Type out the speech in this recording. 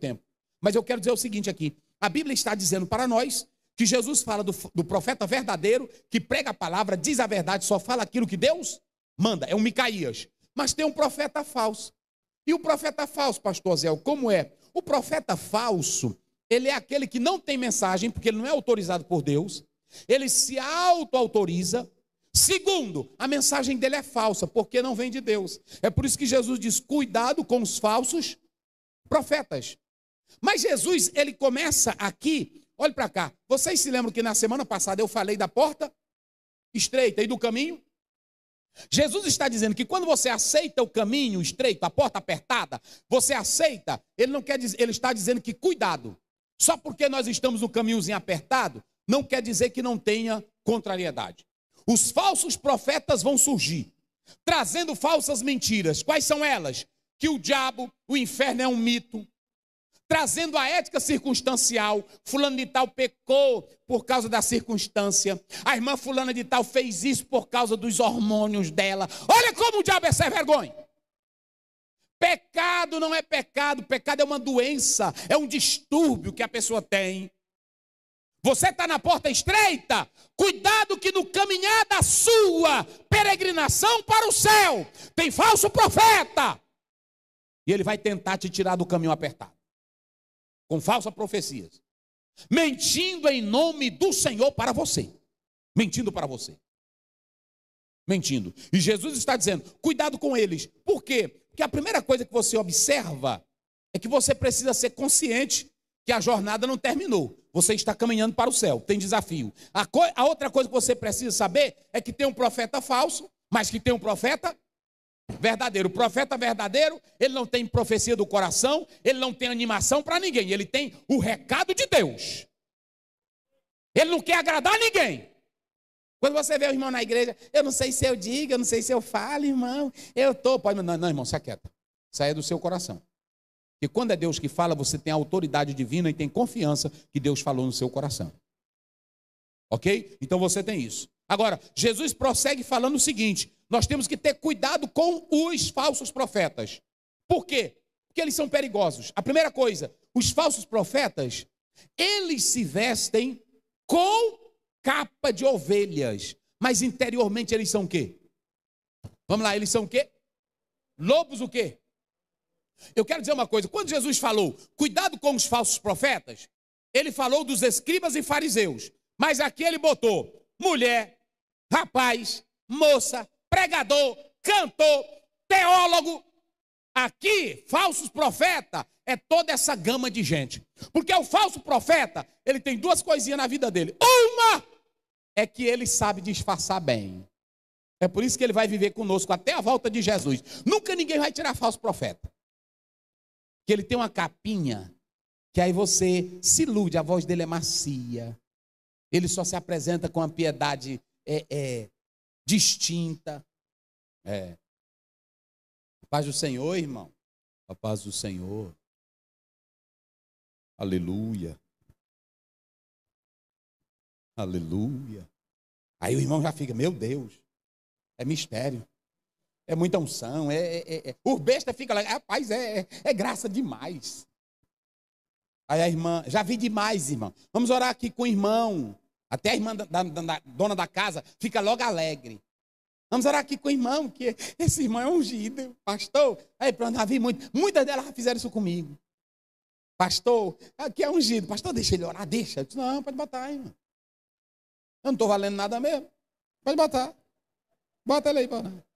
tempo. Mas eu quero dizer o seguinte aqui: a Bíblia está dizendo para nós que Jesus fala do, do, profeta verdadeiro, que prega a palavra, diz a verdade, só fala aquilo que Deus manda. É um Micaías. Mas tem um profeta falso. E o profeta falso, pastor Zé, como é? O profeta falso, ele é aquele que não tem mensagem, porque ele não é autorizado por Deus. Ele se auto-autoriza. Segundo, a mensagem dele é falsa, porque não vem de Deus. É por isso que Jesus diz: cuidado com os falsos profetas. Mas Jesus, ele começa aqui, olhe para cá. Vocês se lembram que na semana passada eu falei da porta estreita e do caminho? Jesus está dizendo que quando você aceita o caminho estreito, a porta apertada, você aceita, ele não quer dizer, ele está dizendo que cuidado. Só porque nós estamos no caminhozinho apertado, não quer dizer que não tenha contrariedade. Os falsos profetas vão surgir, trazendo falsas mentiras. Quais são elas? Que o diabo, o inferno é um mito, trazendo a ética circunstancial. Fulano de tal pecou por causa da circunstância. A irmã fulana de tal fez isso por causa dos hormônios dela. Olha como o diabo é sem vergonha. Pecado não é pecado, pecado é uma doença, é um distúrbio que a pessoa tem. Você está na porta estreita, cuidado que no caminhar da sua peregrinação para o céu tem falso profeta. E ele vai tentar te tirar do caminho apertado com falsas profecias, mentindo em nome do Senhor para você. Mentindo para você. Mentindo. E Jesus está dizendo: cuidado com eles. Por quê? Porque a primeira coisa que você observa é que você precisa ser consciente que a jornada não terminou. Você está caminhando para o céu, tem desafio. A, a outra coisa que você precisa saber é que tem um profeta falso, mas que tem um profeta verdadeiro. O profeta verdadeiro, ele não tem profecia do coração, ele não tem animação para ninguém, ele tem o recado de Deus. Ele não quer agradar ninguém. Quando você vê o irmão na igreja, eu não sei se eu digo, eu não sei se eu falo, irmão, eu tô, pode, não, não, irmão, se quieto. Saia é do seu coração. E quando é Deus que fala, você tem autoridade divina e tem confiança que Deus falou no seu coração. OK? Então você tem isso. Agora, Jesus prossegue falando o seguinte: nós temos que ter cuidado com os falsos profetas. Por quê? Porque eles são perigosos. A primeira coisa, os falsos profetas, eles se vestem com capa de ovelhas, mas interiormente eles são o quê? Vamos lá, eles são o quê? Lobos o quê? Eu quero dizer uma coisa, quando Jesus falou, cuidado com os falsos profetas, ele falou dos escribas e fariseus, mas aqui ele botou mulher, rapaz, moça, pregador, cantor, teólogo. Aqui, falsos profetas é toda essa gama de gente. Porque o falso profeta, ele tem duas coisinhas na vida dele. Uma é que ele sabe disfarçar bem. É por isso que ele vai viver conosco até a volta de Jesus. Nunca ninguém vai tirar falso profeta. Que ele tem uma capinha que aí você se ilude, a voz dele é macia. Ele só se apresenta com a piedade é, é, distinta. É. A paz do Senhor, irmão. A paz do Senhor. Aleluia. Aleluia. Aí o irmão já fica, meu Deus, é mistério. É muita unção. É, é, é. é. O besta fica lá, rapaz, é, é, é graça demais. Aí a irmã, já vi demais, irmão. Vamos orar aqui com o irmão. Até a irmã da, da, da, dona da casa fica logo alegre. Vamos orar aqui com o irmão, que esse irmão é ungido. Pastor, aí pronto, já vi muito. Muitas delas já fizeram isso comigo. Pastor, aqui é ungido. Pastor, deixa ele orar, deixa. Eu disse, não, pode botar, irmão. Eu não estou valendo nada mesmo. Pode botar. Bota ele aí para